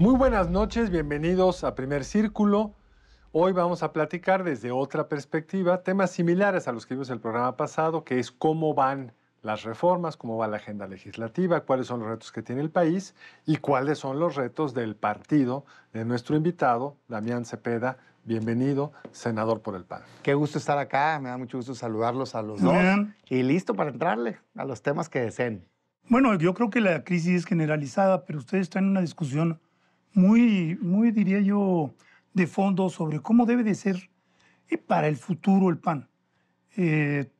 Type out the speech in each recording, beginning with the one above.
Muy buenas noches, bienvenidos a Primer Círculo. Hoy vamos a platicar desde otra perspectiva temas similares a los que vimos en el programa pasado, que es cómo van las reformas, cómo va la agenda legislativa, cuáles son los retos que tiene el país y cuáles son los retos del partido de nuestro invitado, Damián Cepeda. Bienvenido, senador por el PAN. Qué gusto estar acá, me da mucho gusto saludarlos a los dos. Y listo para entrarle a los temas que deseen. Bueno, yo creo que la crisis es generalizada, pero ustedes están en una discusión muy, muy, diría yo, de fondo sobre cómo debe de ser eh, para el futuro el PAN. Eh,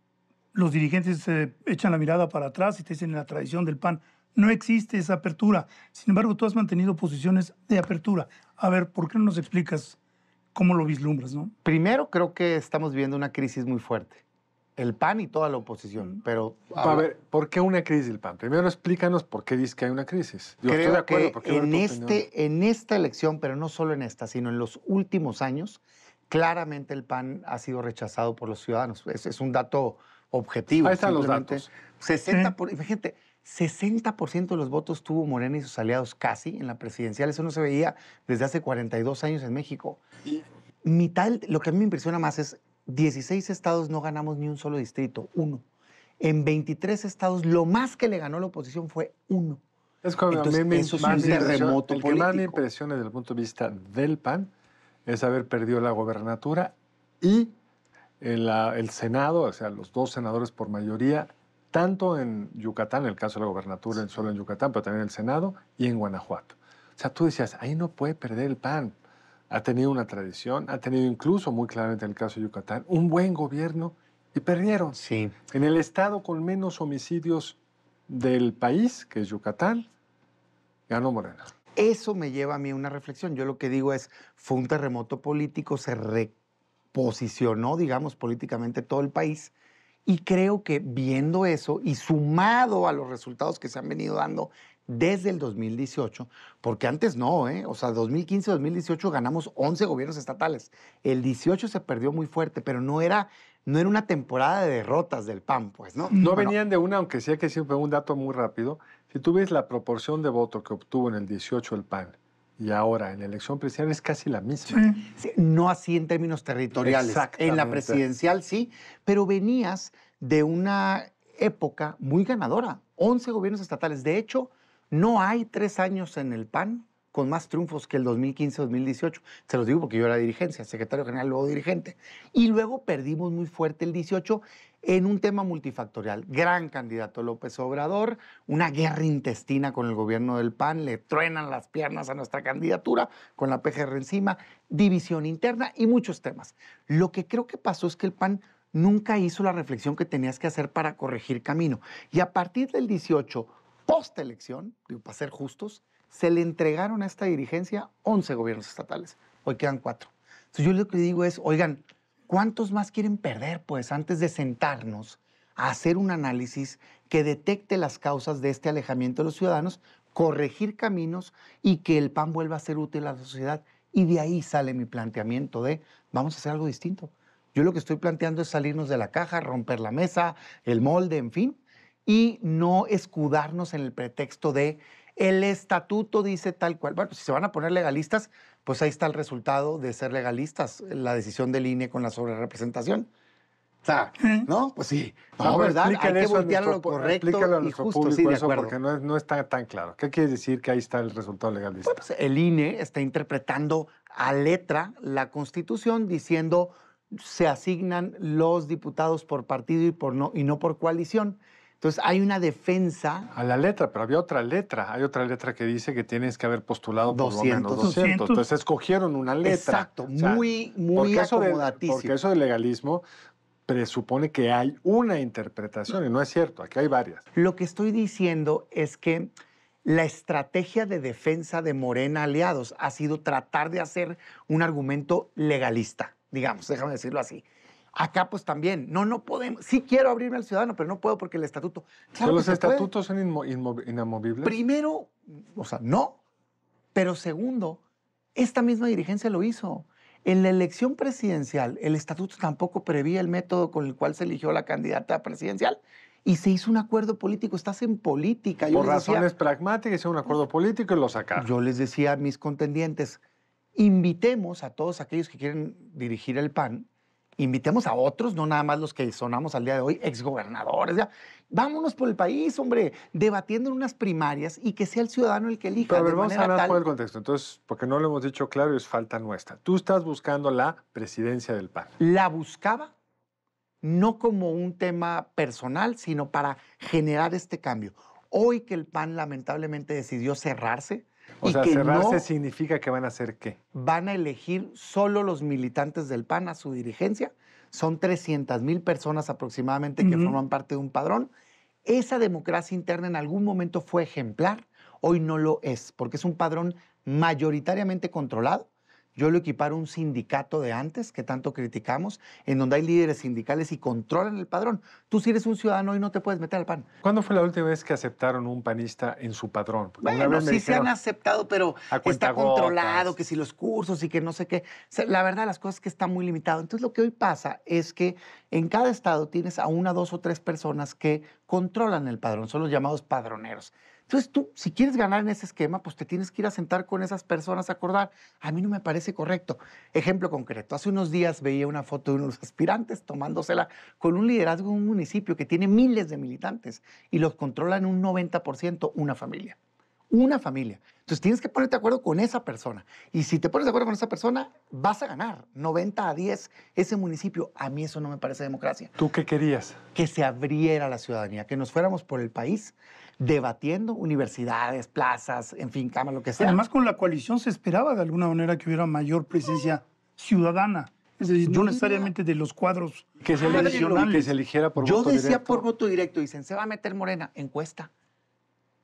los dirigentes eh, echan la mirada para atrás y te dicen la tradición del PAN. No existe esa apertura. Sin embargo, tú has mantenido posiciones de apertura. A ver, ¿por qué no nos explicas cómo lo vislumbras? No? Primero, creo que estamos viviendo una crisis muy fuerte el PAN y toda la oposición. Pero, a ver, ¿por qué una crisis del PAN? Primero explícanos por qué dices que hay una crisis. Yo estoy de acuerdo. en, este, en esta elección, pero no solo en esta, sino en los últimos años, claramente el PAN ha sido rechazado por los ciudadanos. Es, un dato objetivo. Ahí están los datos. 60 por, fíjate, 60% de los votos tuvo Morena y sus aliados casi en la presidencial. Eso no se veía desde hace 42 años en México. Y tal, lo que a mí me impresiona más es 16 estados no ganamos ni un solo distrito, uno. En 23 estados lo más que le ganó la oposición fue uno. Es Entonces, a más es el más desde el punto de vista del PAN es haber perdido la gobernatura y el, ah, el Senado, o sea, los dos senadores por mayoría, tanto en Yucatán, en el caso de la gobernatura, en solo en Yucatán, pero también en el Senado y en Guanajuato. O sea, tú decías, ahí no puede perder el PAN ha tenido una tradición, ha tenido incluso, muy claramente en el caso de Yucatán, un buen gobierno y perdieron. Sí. En el estado con menos homicidios del país, que es Yucatán, ganó Morena. Eso me lleva a mí una reflexión. Yo lo que digo es, fue un terremoto político, se reposicionó, digamos, políticamente todo el país. Y creo que viendo eso y sumado a los resultados que se han venido dando desde el 2018, porque antes no, ¿eh? o sea, 2015-2018 ganamos 11 gobiernos estatales. El 18 se perdió muy fuerte, pero no era, no era una temporada de derrotas del PAN, pues, ¿no? No venían de una, aunque sí que siempre fue un dato muy rápido. Si tú ves la proporción de voto que obtuvo en el 18 el PAN, y ahora en la elección presidencial es casi la misma. no así en términos territoriales. En la presidencial sí, pero venías de una época muy ganadora. 11 gobiernos estatales. De hecho, no hay tres años en el PAN con más triunfos que el 2015-2018. Se los digo porque yo era dirigencia, secretario general, luego dirigente. Y luego perdimos muy fuerte el 18 en un tema multifactorial. Gran candidato López Obrador, una guerra intestina con el gobierno del PAN, le truenan las piernas a nuestra candidatura con la PGR encima, división interna y muchos temas. Lo que creo que pasó es que el PAN nunca hizo la reflexión que tenías que hacer para corregir camino. Y a partir del 18 postelección, para ser justos, se le entregaron a esta dirigencia 11 gobiernos estatales. Hoy quedan 4. Entonces yo lo que digo es, oigan, ¿cuántos más quieren perder, pues, antes de sentarnos a hacer un análisis que detecte las causas de este alejamiento de los ciudadanos, corregir caminos y que el PAN vuelva a ser útil a la sociedad? Y de ahí sale mi planteamiento de, vamos a hacer algo distinto. Yo lo que estoy planteando es salirnos de la caja, romper la mesa, el molde, en fin, y no escudarnos en el pretexto de el estatuto dice tal cual. Bueno, si se van a poner legalistas, pues ahí está el resultado de ser legalistas, la decisión del INE con la sobrerepresentación. O sea, ¿no? Pues sí. No, ¿verdad? Hay que voltear lo correcto a y justo, Porque no, no, está tan claro. ¿Qué quiere decir que ahí está el resultado legalista? Pues, pues, el INE está interpretando a letra la Constitución diciendo se asignan los diputados por partido y, por no, y no por coalición. Entonces hay una defensa. A la letra, pero había otra letra. Hay otra letra que dice que tienes que haber postulado por lo menos 200. Entonces escogieron una letra. Exacto, muy, muy Eso porque eso del legalismo presupone que hay una interpretación y no es cierto, aquí hay varias. Lo que estoy diciendo es que la estrategia de defensa de Morena Aliados ha sido tratar de hacer un argumento legalista, digamos, déjame decirlo así. Acá pues también, no, no podemos, sí quiero abrirme al ciudadano, pero no puedo porque el estatuto... ¿Los estatutos son inamovibles? Primero, o sea, no, pero segundo, esta misma dirigencia lo hizo. En la elección presidencial, el estatuto tampoco prevía el método con el cual se eligió la candidata presidencial y se hizo un acuerdo político. Estás en política. Por razones pragmáticas, hizo un acuerdo político y lo sacaron. Yo les decía a mis contendientes, invitemos a todos aquellos que quieren dirigir el PAN invitemos a otros, no nada más los que sonamos al día de hoy, exgobernadores. Ya. Vámonos por el país, hombre, debatiendo en unas primarias y que sea el ciudadano el que elija. Pero a ver, vamos a hablar por el contexto. Entonces, porque no lo hemos dicho claro, es falta nuestra. Tú estás buscando la presidencia del PAN. La buscaba no como un tema personal, sino para generar este cambio. Hoy que el PAN lamentablemente decidió cerrarse, o sea, cerrarse significa que van a hacer qué? Van a elegir solo los militantes del PAN a su dirigencia. Son 300 mil personas aproximadamente que forman parte de un padrón. Esa democracia interna en algún momento fue ejemplar, hoy no lo es, porque es un padrón mayoritariamente controlado yo lo equiparo un sindicato de antes que tanto criticamos, en donde hay líderes sindicales y controlan el padrón. Tú si eres un ciudadano y no te puedes meter al PAN. ¿Cuándo fue la última vez que aceptaron un panista en su padrón? bueno, sí se han aceptado, pero está controlado, que si los cursos y que no sé qué. La verdad, las cosas que están muy limitado. Entonces, lo que hoy pasa es que en cada estado tienes a una, dos o tres personas que controlan el padrón, son los llamados padroneros. Entonces tú, si quieres ganar en ese esquema, pues te tienes que ir a sentar con esas personas a acordar. A mí no me parece correcto. Ejemplo concreto, hace unos días veía una foto de unos aspirantes tomándosela con un liderazgo en un municipio que tiene miles de militantes y los controla en un 90% una familia. Una familia. Entonces tienes que ponerte de acuerdo con esa persona. Y si te pones de acuerdo con esa persona, vas a ganar 90 a 10 ese municipio. A mí eso no me parece democracia. ¿Tú qué querías? Que se abriera la ciudadanía, que nos fuéramos por el país debatiendo universidades, plazas, en fin, cama lo que sea. Además, con la coalición se esperaba de alguna manera que hubiera mayor presencia ciudadana. Es decir, no necesariamente de los cuadros que se, eleccionan, Yo decía por voto directo, dicen, se va a meter Morena, encuesta.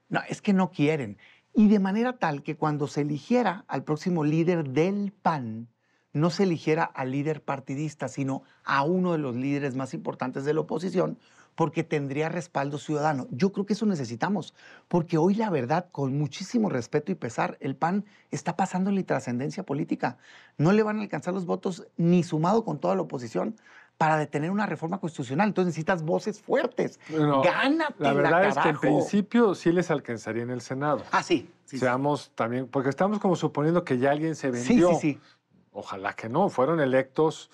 No, es que no quieren. Y de manera tal que cuando se eligiera al próximo líder del PAN, no se eligiera al líder partidista, sino a uno de los líderes más importantes de la oposición, porque tendría respaldo ciudadano. Yo creo que eso necesitamos, porque hoy la verdad, con muchísimo respeto y pesar, el PAN está pasando la trascendencia política. No le van a alcanzar los votos ni sumado con toda la oposición para detener una reforma constitucional. Entonces necesitas voces fuertes. Gánate la verdad la es que en principio sí les alcanzaría en el Senado. Ah, sí. Seamos también, porque estamos como suponiendo que ya alguien se vendió. Sí, sí, sí. Ojalá que no. Fueron electos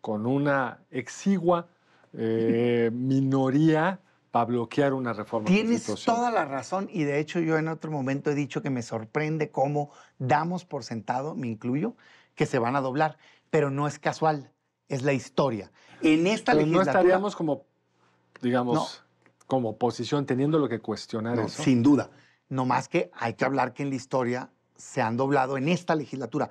con una exigua eh, minoría para bloquear una reforma. Tienes toda la razón y de hecho yo en otro momento he dicho que me sorprende cómo damos por sentado, me incluyo, que se van a doblar, pero no es casual, es la historia. En esta legislatura... No estaríamos como, digamos, como oposición teniendo lo que cuestionar eso. Sin duda. No más que hay que hablar que en la historia se han doblado en esta legislatura.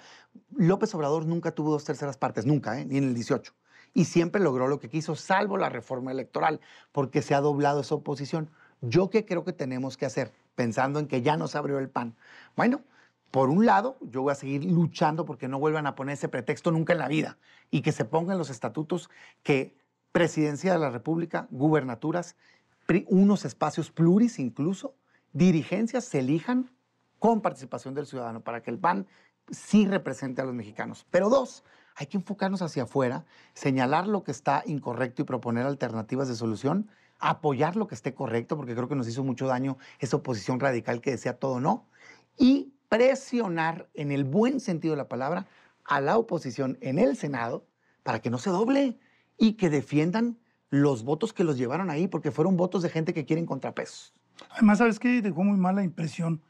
López Obrador nunca tuvo dos terceras partes, nunca, ¿eh? ni en el 18 y siempre logró lo que quiso, salvo la reforma electoral, porque se ha doblado esa oposición. ¿Yo qué creo que tenemos que hacer? Pensando en que ya nos abrió el pan. Bueno, por un lado, yo voy a seguir luchando porque no vuelvan a poner ese pretexto nunca en la vida y que se pongan los estatutos que presidencia de la República, gubernaturas, unos espacios pluris incluso, dirigencias se elijan con participación del ciudadano para que el PAN sí represente a los mexicanos. Pero dos, hay que enfocarnos hacia afuera, señalar lo que está incorrecto y proponer alternativas de solución, apoyar lo que esté correcto, porque creo que nos hizo mucho daño esa oposición radical que decía todo no, y presionar en el buen sentido de la palabra a la oposición en el Senado para que no se doble y que defiendan los votos que los llevaron ahí, porque fueron votos de gente que quieren contrapesos. Además, ¿sabes qué? Dejó muy mala impresión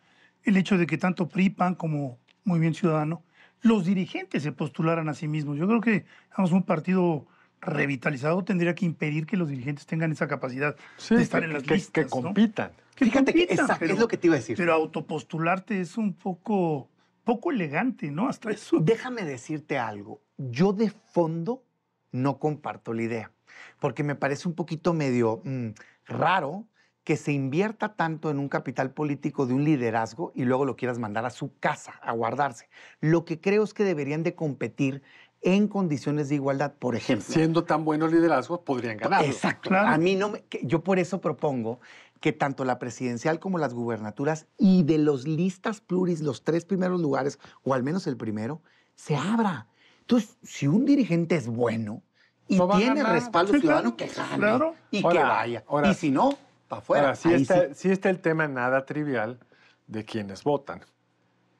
el hecho de que tanto Pripan como muy Bien Ciudadano los dirigentes se postularan a sí mismos. Yo creo que un partido revitalizado tendría que impedir que los dirigentes tengan esa capacidad de estar en las listas. Que compitan. Fíjate que es lo que te iba a decir. Pero autopostularte es un poco, poco elegante, ¿no? Hasta eso. Déjame decirte algo. Yo de fondo no comparto la idea, porque me parece un poquito medio mm, raro que se invierta tanto en un capital político de un liderazgo y luego lo quieras mandar a su casa a guardarse. Lo que creo es que deberían de competir en condiciones de igualdad, por ejemplo. Siendo tan buenos liderazgos, podrían ganar. Exacto. A mí no me, yo por eso propongo que tanto la presidencial como las gubernaturas y de los listas pluris, los tres primeros lugares, o al menos el primero, se abra. Entonces, si un dirigente es bueno y tiene respaldo ciudadano, que gane y que vaya. Ahora. Y si no, si afuera. sí, está, el tema nada trivial de quienes votan.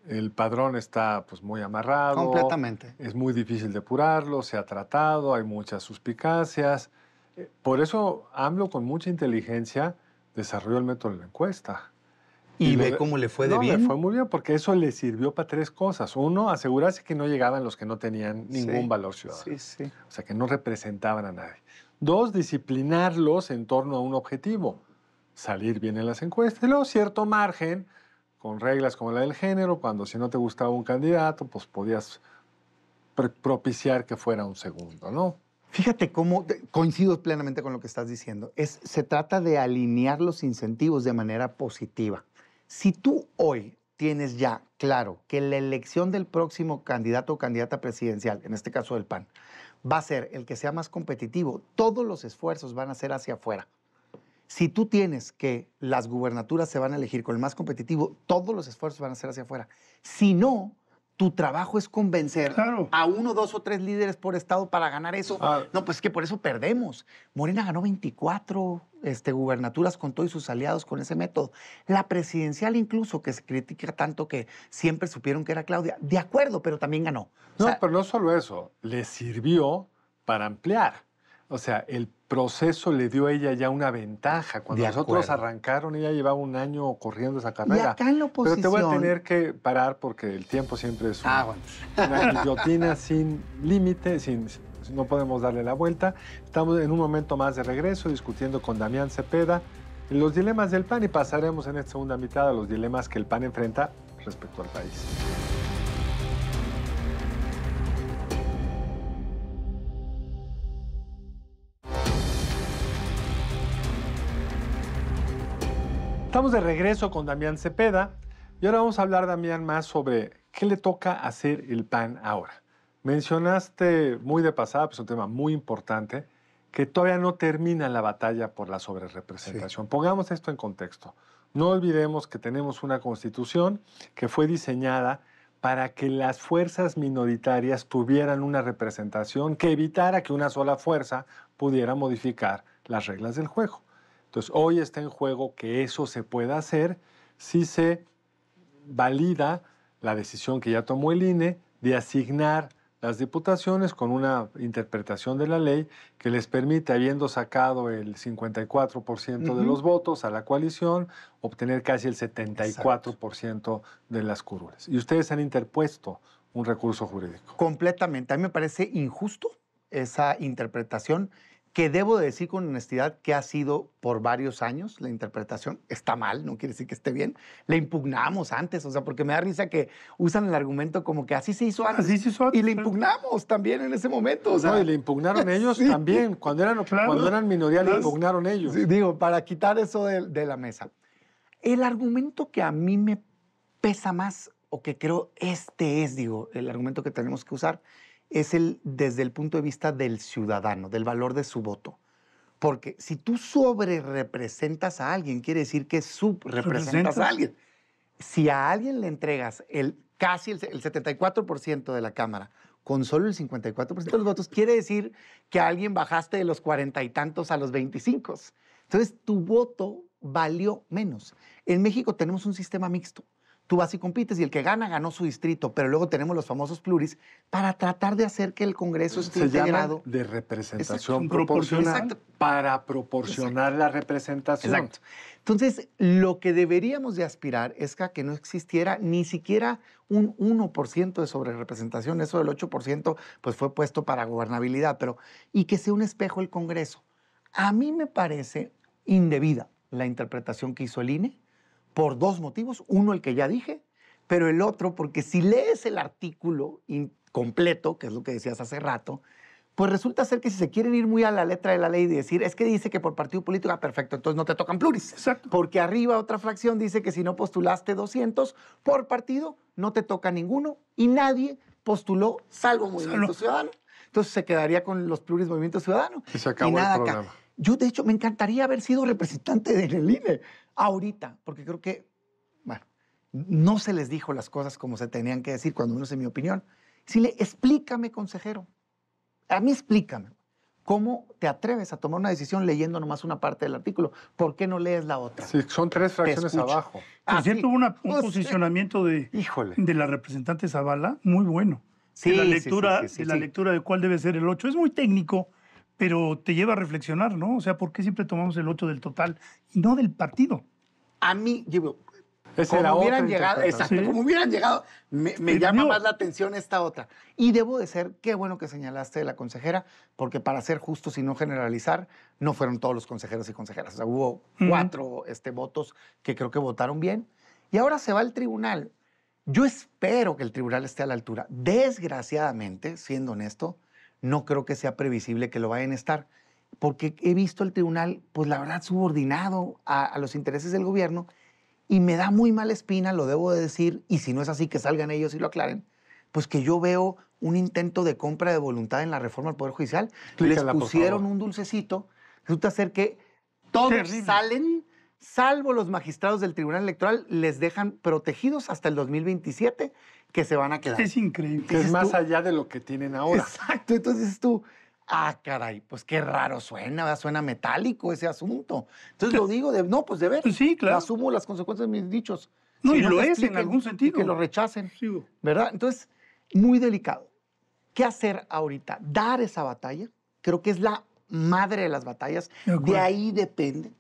El padrón está pues muy amarrado. Completamente. Es muy difícil depurarlo, se ha tratado, hay muchas suspicacias. Eh, por eso AMLO con mucha inteligencia desarrolló el método de la encuesta. ¿Y, ve cómo le fue de no, bien? Le fue muy bien porque eso le sirvió para tres cosas. Uno, asegurarse que no llegaban los que no tenían ningún valor ciudadano. O sea, que no representaban a nadie. Dos, disciplinarlos en torno a un objetivo salir bien en las encuestas. Y luego cierto margen, con reglas como la del género, cuando si no te gustaba un candidato, pues podías propiciar que fuera un segundo, ¿no? Fíjate cómo coincido plenamente con lo que estás diciendo. Es, se trata de alinear los incentivos de manera positiva. Si tú hoy tienes ya claro que la elección del próximo candidato o candidata presidencial, en este caso del PAN, va a ser el que sea más competitivo, todos los esfuerzos van a ser hacia afuera. Si tú tienes que las gubernaturas se van a elegir con el más competitivo, todos los esfuerzos van a ser hacia afuera. Si no, tu trabajo es convencer a uno, dos o tres líderes por estado para ganar eso. Ah. No, pues que por eso perdemos. Morena ganó 24 este, gubernaturas con todos sus aliados con ese método. La presidencial incluso, que se critica tanto que siempre supieron que era Claudia. De acuerdo, pero también ganó. No, pero no solo eso. Le sirvió para ampliar. O sea, el proceso le dio a ella ya una ventaja. Cuando nosotros arrancaron, ella llevaba un año corriendo esa carrera. Pero te voy a tener que parar porque el tiempo siempre es ah, una, guillotina sin límite, sin, no podemos darle la vuelta. Estamos en un momento más de regreso discutiendo con Damián Cepeda los dilemas del PAN y pasaremos en esta segunda mitad a los dilemas que el PAN enfrenta respecto al país. Estamos de regreso con Damián Cepeda y ahora vamos a hablar, Damián, más sobre qué le toca hacer el PAN ahora. Mencionaste muy de pasada, pues un tema muy importante, que todavía no termina la batalla por la sobrerepresentación. Pongamos esto en contexto. No olvidemos que tenemos una constitución que fue diseñada para que las fuerzas minoritarias tuvieran una representación que evitara que una sola fuerza pudiera modificar las reglas del juego. Entonces, hoy está en juego que eso se pueda hacer si se valida la decisión que ya tomó el INE de asignar las diputaciones con una interpretación de la ley que les permite, habiendo sacado el 54% de los votos a la coalición, obtener casi el 74% de las curules. Y ustedes han interpuesto un recurso jurídico. Completamente. A mí me parece injusto esa interpretación que debo decir con honestidad que ha sido por varios años la interpretación. Está mal, no quiere decir que esté bien. Le impugnamos antes, o sea, porque me da risa que usan el argumento como que así se hizo antes. Así se hizo Y le impugnamos también en ese momento. O sea. No, y le impugnaron ellos también. Cuando eran, cuando eran minoría le impugnaron ellos. Sí, digo, para quitar eso de, de la mesa. El argumento que a mí me pesa más o que creo este es, digo, el argumento que tenemos que usar, es el, desde el punto de vista del ciudadano, del valor de su voto. Porque si tú sobre representas a alguien, quiere decir que subrepresentas a alguien. Si a alguien le entregas el casi el, 74% de la Cámara con solo el 54% de los votos, quiere decir que a alguien bajaste de los cuarenta y tantos a los 25. Entonces, tu voto valió menos. En México tenemos un sistema mixto. Tú vas y compites y el que gana ganó su distrito, pero luego tenemos los famosos pluris para tratar de hacer que el Congreso esté Se de representación proporcional para proporcionar la representación. Exacto. Entonces, lo que deberíamos de aspirar es que, no existiera ni siquiera un 1% de sobrerepresentación, eso del 8% pues fue puesto para gobernabilidad, pero y que sea un espejo el Congreso. A mí me parece indebida la interpretación que hizo el INE por dos motivos. Uno, el que ya dije, pero el otro, porque si lees el artículo completo, que es lo que decías hace rato, pues resulta ser que si se quieren ir muy a la letra de la ley y decir, es que dice que por partido político, ah, perfecto, entonces no te tocan pluris. Exacto. Porque arriba otra fracción dice que si no postulaste 200 por partido, no te toca ninguno y nadie postuló, salvo Movimiento Ciudadano. Entonces se quedaría con los pluris Movimiento Ciudadano. Y se acabó el Yo, de hecho, me encantaría haber sido representante del INE ahorita, porque creo que, bueno, no se les dijo las cosas como se tenían que decir, cuando menos en mi opinión. Si le explícame, consejero, a mí explícame, ¿cómo te atreves a tomar una decisión leyendo nomás una parte del artículo? ¿Por qué no lees la otra? Sí, son tres fracciones abajo. haciendo ah, un pues, posicionamiento de, de la representante Zavala muy bueno. Sí, la lectura, sí, la lectura de cuál debe ser el 8. Es muy técnico, pero te lleva a reflexionar, ¿no? O sea, ¿por qué siempre tomamos el 8 del total y no del partido? A mí, yo, como hubieran, llegado, exacto, como hubieran llegado, me, llama más la atención esta otra. Y debo de ser, qué bueno que señalaste la consejera, porque para ser justos y no generalizar, no fueron todos los consejeros y consejeras. O sea, hubo cuatro este, votos que creo que votaron bien. Y ahora se va al tribunal. Yo espero que el tribunal esté a la altura. Desgraciadamente, siendo honesto, no creo que sea previsible que lo vayan a estar, porque he visto al tribunal, pues la verdad, subordinado a, los intereses del gobierno y me da muy mala espina, lo debo de decir, y si no es así, que salgan ellos y lo aclaren, pues que yo veo un intento de compra de voluntad en la reforma al Poder Judicial. y Les pusieron un dulcecito. Resulta ser que todos salen salvo los magistrados del Tribunal Electoral, les dejan protegidos hasta el 2027 que se van a quedar. Es increíble. es más allá de lo que tienen ahora. Exacto. Entonces tú, ah, caray, pues qué raro suena, suena metálico ese asunto. Entonces lo digo, de, no, pues de ver. Sí, claro. Asumo las consecuencias de mis dichos. No, y lo es en algún sentido. Que lo rechacen. ¿Verdad? Entonces, muy delicado. ¿Qué hacer ahorita? Dar esa batalla. Creo que es la madre de las batallas. De, de ahí depende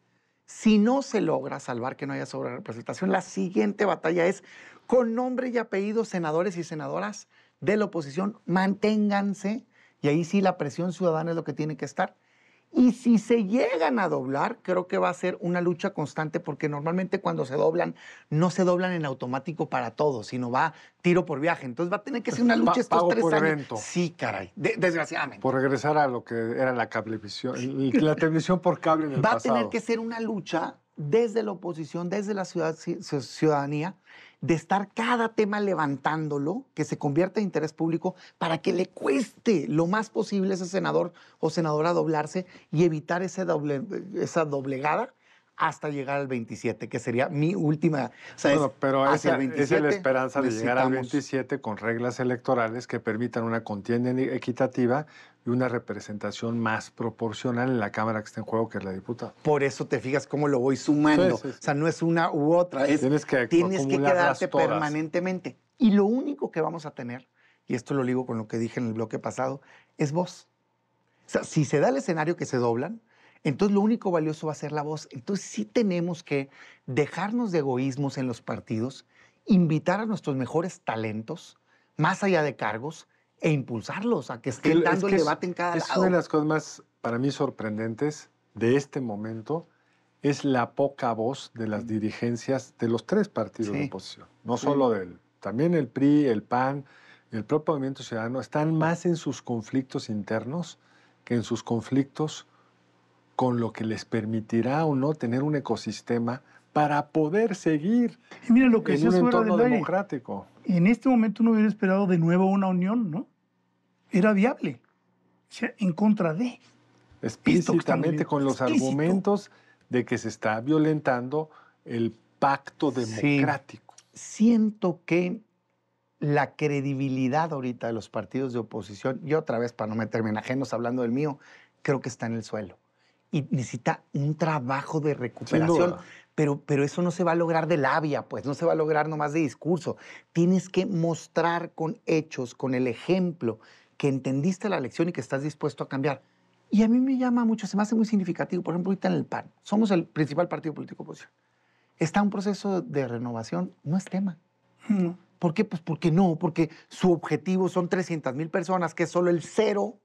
si no se logra salvar que no haya representación, la siguiente batalla es con nombre y apellido senadores y senadoras de la oposición, manténganse y ahí sí la presión ciudadana es lo que tiene que estar y si se llegan a doblar, creo que va a ser una lucha constante porque normalmente cuando se doblan, no se doblan en automático para todos, sino va tiro por viaje. Entonces va a tener que ser una pues, lucha estos tres años. Sí, caray, desgraciadamente. Por regresar a lo que era la la televisión por cable en el Va a tener que ser una lucha desde la oposición, desde la ciudadanía de estar cada tema levantándolo, que se convierta en interés público, para que le cueste lo más posible a ese senador o senadora doblarse y evitar ese doble, esa doblegada hasta llegar al 27, que sería mi última. pero es la esperanza de llegar al 27 con reglas electorales que permitan una contienda equitativa y una representación más proporcional en la Cámara que está en juego, que es la diputada. Por eso te fijas cómo lo voy sumando. O sea, no es una u otra. tienes que, tienes que quedarte permanentemente. Y lo único que vamos a tener, y esto lo digo con lo que dije en el bloque pasado, es vos. O sea, si se da el escenario que se doblan, entonces lo único valioso va a ser la voz. Entonces sí tenemos que dejarnos de egoísmos en los partidos, invitar a nuestros mejores talentos, más allá de cargos, e impulsarlos a que estén dando el debate en cada es Una de las cosas más, para mí, sorprendentes de este momento es la poca voz de las dirigencias de los tres partidos de oposición, no solo del, también el PRI, el PAN, el propio Movimiento Ciudadano, están más en sus conflictos internos que en sus conflictos con lo que les permitirá o no tener un ecosistema para poder seguir y mira en un entorno democrático. En este momento no hubiera esperado de nuevo una unión, ¿no? Era viable. O sea, en contra de. Explícitamente con los argumentos de que se está violentando el pacto democrático. Siento que la credibilidad ahorita de los partidos de oposición, y otra vez para no meterme en ajenos hablando del mío, creo que está en el suelo y necesita un trabajo de recuperación. Pero, pero, eso no se va a lograr de labia, pues no se va a lograr nomás de discurso. Tienes que mostrar con hechos, con el ejemplo, que entendiste la lección y que estás dispuesto a cambiar. Y a mí me llama mucho, se me hace muy significativo. Por ejemplo, ahorita en el PAN, somos el principal partido político opositor. Está un proceso de renovación, no es tema. ¿Por qué? Pues porque no, porque su objetivo son 300 mil personas, que es solo el cero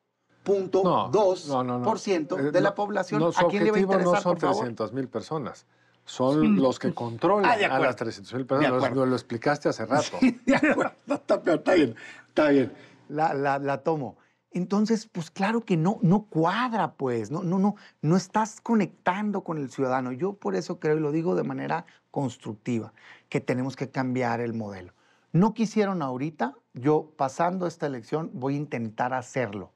punto eh, de la población. ¿A quién le va a interesar, no son 300 mil personas. Son los que controlan ah, a las 300 mil personas. Lo, explicaste hace rato. de acuerdo. está, bien, está bien. La, la, la, tomo. Entonces, pues claro que no, no cuadra, pues. No, no, no, no estás conectando con el ciudadano. Yo por eso creo, y lo digo de manera constructiva, que tenemos que cambiar el modelo. No quisieron ahorita, yo pasando esta elección voy a intentar hacerlo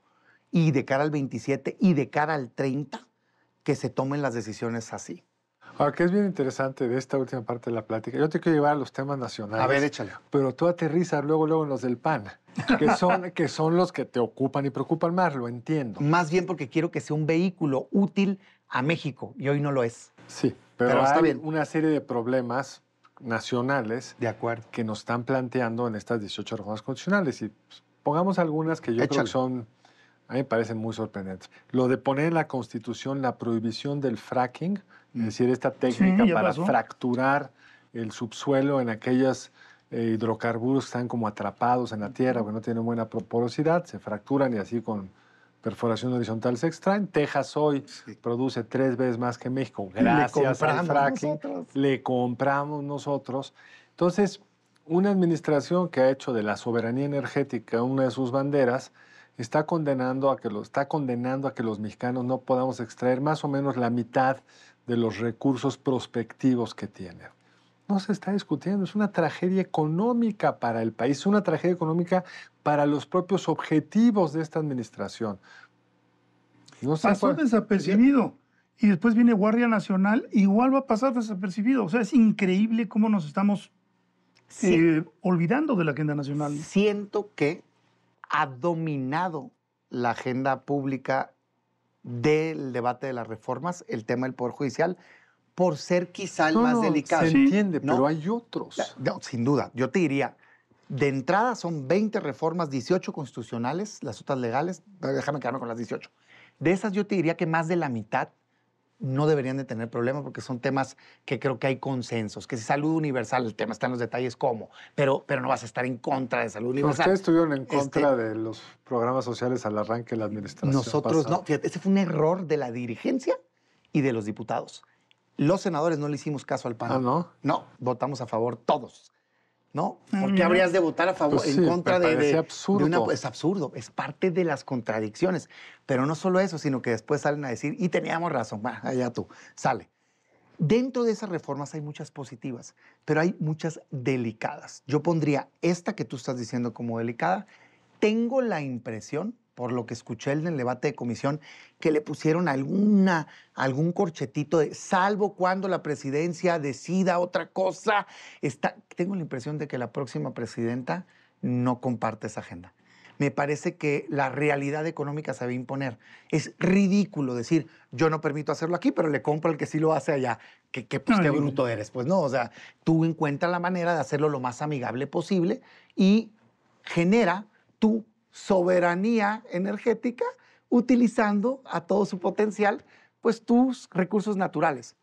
y de cara al 27 y de cara al 30 que se tomen las decisiones así. Ahora, que es bien interesante de esta última parte de la plática, yo te quiero llevar a los temas nacionales. A ver, échale. Pero tú aterrizas luego, luego en los del PAN, que son, que son los que te ocupan y preocupan más, lo entiendo. Más bien porque quiero que sea un vehículo útil a México, y hoy no lo es. Sí, pero, está hay bien. una serie de problemas nacionales de acuerdo. que nos están planteando en estas 18 reformas constitucionales. Y pues, pongamos algunas que yo creo que son a mí me parece muy sorprendente. Lo de poner en la Constitución la prohibición del fracking, es mm. decir, esta técnica para fracturar el subsuelo en aquellos eh, hidrocarburos que están como atrapados en la tierra que no tienen buena porosidad, se fracturan y así con perforación horizontal se extraen. Texas hoy produce tres veces más que México gracias le al fracking. Le compramos nosotros. Entonces, una administración que ha hecho de la soberanía energética una de sus banderas, está condenando a que los, está condenando a que los mexicanos no podamos extraer más o menos la mitad de los recursos prospectivos que tienen. No se está discutiendo, es una tragedia económica para el país, es una tragedia económica para los propios objetivos de esta administración. Pasó desapercibido y después viene Guardia Nacional, igual va a pasar desapercibido. O sea, es increíble cómo nos estamos eh, olvidando de la agenda nacional. Siento que ha dominado la agenda pública del debate de las reformas, el tema del Poder Judicial, por ser quizá el más delicado. Se entiende, pero hay otros. sin duda, yo te diría, de entrada son 20 reformas, 18 constitucionales, las otras legales, déjame quedarme con las 18. De esas yo te diría que más de la mitad no deberían de tener problemas porque son temas que creo que hay consensos, que si salud universal, el tema está en los detalles cómo, pero, pero no vas a estar en contra de salud universal. Ustedes estuvieron en este contra de los programas sociales al arranque de la administración. Nosotros no, fíjate, ese fue un error de la dirigencia y de los diputados. Los senadores no le hicimos caso al PAN. Ah, no. No, votamos a favor todos. ¿no? ¿Por qué habrías de votar a favor, pues en contra de, una, es pues, absurdo, es parte de las contradicciones. Pero no solo eso, sino que después salen a decir, y teníamos razón, va, allá tú, sale. Dentro de esas reformas hay muchas positivas, pero hay muchas delicadas. Yo pondría esta que tú estás diciendo como delicada. Tengo la impresión por lo que escuché en el debate de comisión, que le pusieron alguna, algún corchetito de salvo cuando la presidencia decida otra cosa. tengo la impresión de que la próxima presidenta no comparte esa agenda. Me parece que la realidad económica se va a imponer. Es ridículo decir, yo no permito hacerlo aquí, pero le compro al que sí lo hace allá. Pues, qué bruto eres. Pues no, o sea, tú encuentras la manera de hacerlo lo más amigable posible y genera tú soberanía energética utilizando a todo su potencial, pues tus recursos naturales.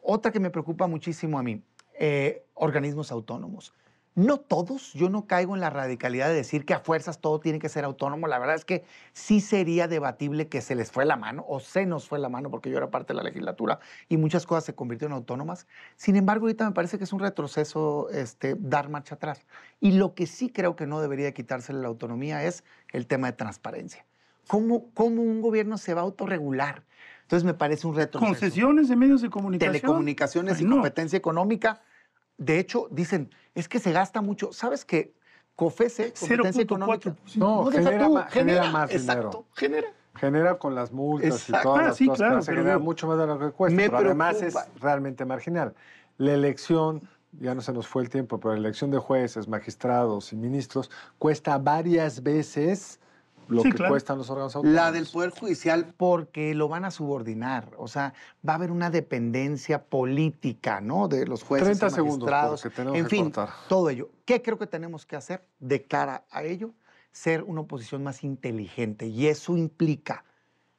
Otra que me preocupa muchísimo a mí, eh, organismos autónomos. No todos, yo no caigo en la radicalidad de decir que a fuerzas todo tiene que ser autónomo. La verdad es que sí sería debatible que se les fue la mano o se nos fue la mano porque yo era parte de la legislatura y muchas cosas se convirtieron en autónomas. Sin embargo, ahorita me parece que es un retroceso este, dar marcha atrás. Y lo que sí creo que no debería quitársele la autonomía es el tema de transparencia. ¿Cómo, un gobierno se va a autorregular? Entonces me parece un retroceso. Concesiones de medios de comunicación. Telecomunicaciones y competencia económica de hecho, dicen, es que se gasta mucho. ¿Sabes qué? COFESE, competencia económica. Pues, no, genera, genera, más exacto, dinero. Genera. Genera con las multas y todas ah, se genera mucho más de lo que cuesta, pero además es realmente marginal. La elección ya no se nos fue el tiempo, pero la elección de jueces, magistrados y ministros cuesta varias veces lo que cuestan los órganos autónomos. La del Poder Judicial porque lo van a subordinar, o sea, va a haber una dependencia política, ¿no? De los jueces, 30 y segundos en fin, todo ello. ¿Qué creo que tenemos que hacer de cara a ello? Ser una oposición más inteligente y eso implica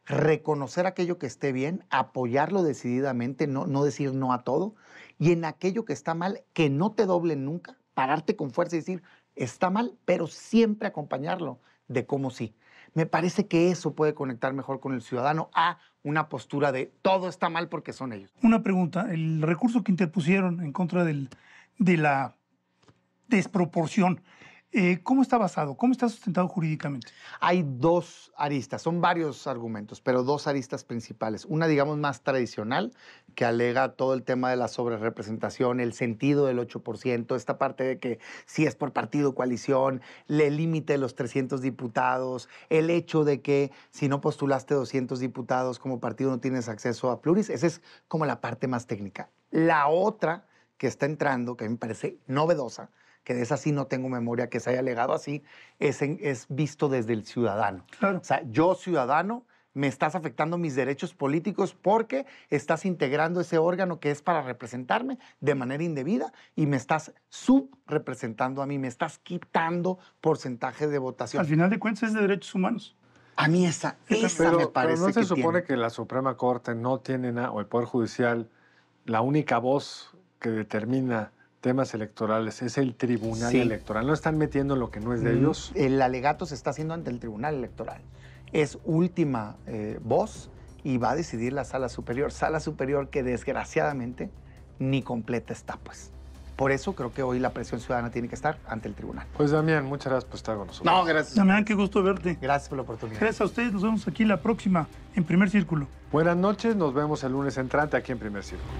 reconocer aquello que esté bien, apoyarlo decididamente, no, no decir no a todo, y en aquello que está mal, que no te doble nunca, pararte con fuerza y decir, está mal, pero siempre acompañarlo de cómo sí. Me parece que eso puede conectar mejor con el ciudadano a una postura de todo está mal porque son ellos. Una pregunta, el recurso que interpusieron en contra de la desproporción eh, ¿Cómo está basado? ¿Cómo está sustentado jurídicamente? Hay dos aristas, son varios argumentos, pero dos aristas principales. Una, digamos, más tradicional, que alega todo el tema de la sobrerepresentación, el sentido del 8%, esta parte de que si es por partido coalición, le límite los 300 diputados, el hecho de que si no postulaste 200 diputados como partido no tienes acceso a pluris, esa es como la parte más técnica. La otra que está entrando, que me parece novedosa, que de esa sí no tengo memoria, que se haya legado así, es, es visto desde el ciudadano. O sea, yo ciudadano me estás afectando mis derechos políticos porque estás integrando ese órgano que es para representarme de manera indebida y me estás subrepresentando a mí, me estás quitando porcentaje de votación. Al final de cuentas es de derechos humanos. A mí esa, pero, me parece pero no se supone que la Suprema Corte no tiene nada, o el Poder Judicial, la única voz que determina temas electorales, es el tribunal electoral. No están metiendo lo que no es de mm, ellos. El alegato se está haciendo ante el tribunal electoral. Es última eh, voz y va a decidir la sala superior. Sala superior que desgraciadamente ni completa está, pues. Por eso creo que hoy la presión ciudadana tiene que estar ante el tribunal. Pues Damián, muchas gracias por estar con nosotros. No, gracias. Damián, qué gusto verte. Gracias por la oportunidad. Gracias a ustedes, nos vemos aquí la próxima en Primer Círculo. Buenas noches, nos vemos el lunes entrante aquí en Primer Círculo.